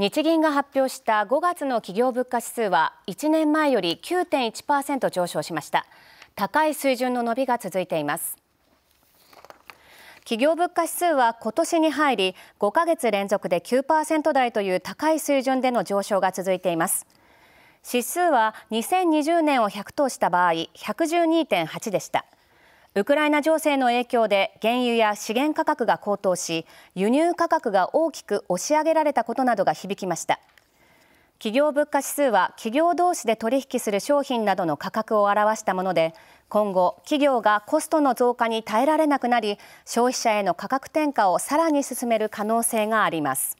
日銀が発表した5月の企業物価指数は1年前より9.1%上昇しました高い水準の伸びが続いています企業物価指数は今年に入り5ヶ月連続で9%台という高い水準での上昇が続いています指数は2020年を100とした場合112.8でしたウクライナ情勢の影響で原油や資源価格が高騰し輸入価格が大きく押し上げられたことなどが響きました企業物価指数は企業同士で取引する商品などの価格を表したもので今後企業がコストの増加に耐えられなくなり消費者への価格転嫁をさらに進める可能性があります